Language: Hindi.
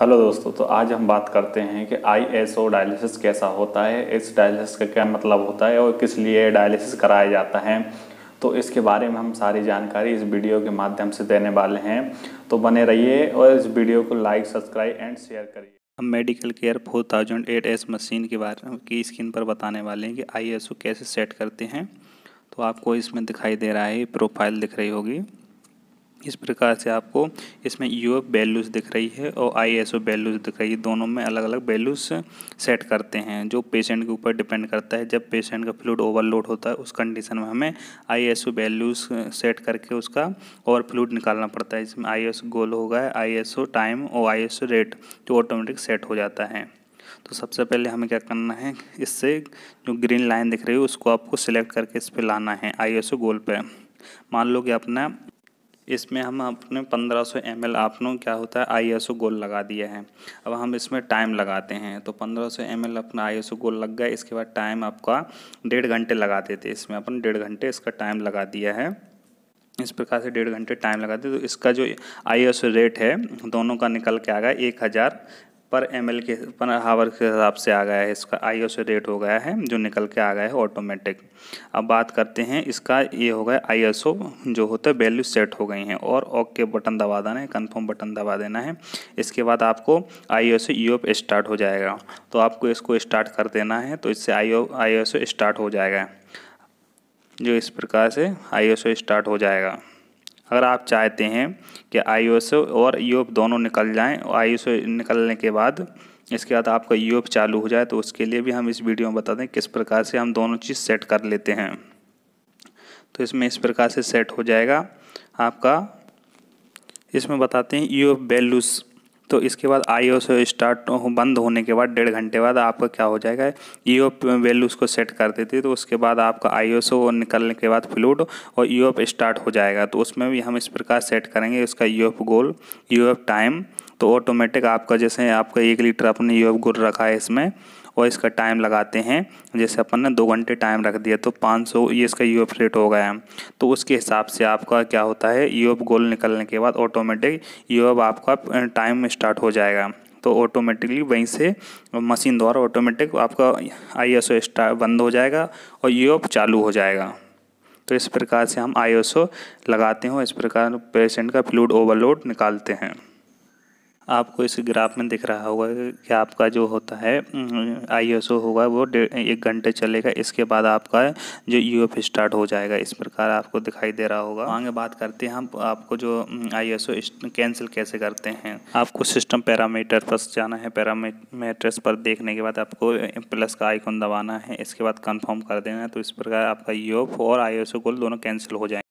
हेलो दोस्तों तो आज हम बात करते हैं कि आई एस ओ डायलिसिस कैसा होता है इस डायलिसिस का क्या मतलब होता है और किस लिए डायलिसिस कराया जाता है तो इसके बारे में हम सारी जानकारी इस वीडियो के माध्यम से देने वाले हैं तो बने रहिए और इस वीडियो को लाइक सब्सक्राइब एंड शेयर करिए हम medical care four thousand eight S machine के बारे में की स्क्रीन पर बताने वाले हैं कि आई एस ओ कैसे सेट करते हैं तो आपको इसमें दिखाई दे रहा है प्रोफाइल दिख रही होगी इस प्रकार से आपको इसमें यू एफ वैल्यूज़ दिख रही है और आई एस ओ वैल्यूज़ दिख रही है दोनों में अलग अलग वैल्यूज़ सेट करते हैं जो पेशेंट के ऊपर डिपेंड करता है जब पेशेंट का फ्लूड ओवरलोड होता है उस कंडीशन में हमें I S O values set करके उसका और फ्लूड निकालना पड़ता है जिसमें आई एस गोल होगा आई एस ओ टाइम और आई एस ओ रेट जो ऑटोमेटिक सेट हो जाता है तो सबसे पहले हमें क्या करना है इससे जो ग्रीन लाइन दिख रही है उसको आपको सिलेक्ट करके इस पर लाना है आई एस ओ गोल पर मान लो कि अपना इसमें हम अपने 1500 सौ एम एल आपने क्या होता है आईएसओ गोल लगा दिया है अब हम इसमें टाइम लगाते हैं तो 1500 सौ एम एल अपना आईएसओ गोल लग गया इसके बाद टाइम आपका डेढ़ घंटे लगा देते इसमें अपन डेढ़ घंटे इसका टाइम लगा दिया है इस प्रकार से डेढ़ घंटे टाइम लगाते तो इसका जो आई रेट है दोनों का निकल के आ गया एक हज़ार पर एम एल के पर हावर के हिसाब से आ गया है इसका आई से रेट हो गया है जो निकल के आ गया है ऑटोमेटिक अब बात करते हैं इसका ये हो गया आई जो होता है वैल्यू सेट हो गई हैं और ओके बटन दबा देना है कन्फर्म बटन दबा देना है इसके बाद आपको आई ओ से स्टार्ट हो जाएगा तो आपको इसको स्टार्ट कर देना है तो इससे आई ओ स्टार्ट हो जाएगा जो इस प्रकार से आई स्टार्ट हो जाएगा अगर आप चाहते हैं कि आई और यूएफ दोनों निकल जाएं आई निकलने के बाद इसके बाद आपका यूएफ चालू हो जाए तो उसके लिए भी हम इस वीडियो में बता दें किस प्रकार से हम दोनों चीज़ सेट कर लेते हैं तो इसमें इस प्रकार से सेट हो जाएगा आपका इसमें बताते हैं यूएफ वैल्यूज़ तो इसके बाद आई ओ से स्टार्ट बंद होने के बाद डेढ़ घंटे बाद आपका क्या हो जाएगा ई ओ वैल्यू उसको सेट कर देती है तो उसके बाद आपका आई ओ से निकलने के बाद फ्लूड और ई ओ स्टार्ट हो जाएगा तो उसमें भी हम इस प्रकार सेट करेंगे उसका ई ओ गोल ई ओ टाइम तो ऑटोमेटिक आपका जैसे आपका एक लीटर अपने योग गुड़ रखा है इसमें और इसका टाइम लगाते हैं जैसे अपन ने दो घंटे टाइम रख दिया तो 500 ये इसका यू रेट हो गया तो उसके हिसाब से आपका क्या होता है यू गोल निकलने के बाद ऑटोमेटिक यू आपका टाइम स्टार्ट हो जाएगा तो ऑटोमेटिकली वहीं से मशीन द्वारा ऑटोमेटिक आपका आई एस बंद हो जाएगा और यू चालू हो जाएगा तो इस प्रकार से हम आई लगाते हैं और इस प्रकार पेशेंट का फ्लूड ओवरलोड निकालते हैं आपको इस ग्राफ में दिख रहा होगा कि आपका जो होता है आईएसओ होगा वो एक घंटे चलेगा इसके बाद आपका जो यूएफ स्टार्ट हो जाएगा इस प्रकार आपको दिखाई दे रहा होगा आगे बात करते हैं हम आपको जो आईएसओ कैंसिल कैसे करते हैं आपको सिस्टम पैरामीटर पर जाना है पैरामीटर्स पर देखने के बाद आपको प्लस का आइकॉन दबाना है इसके बाद कन्फर्म कर देना है तो इस प्रकार आपका यू और आई को दोनों कैंसिल हो जाएंगे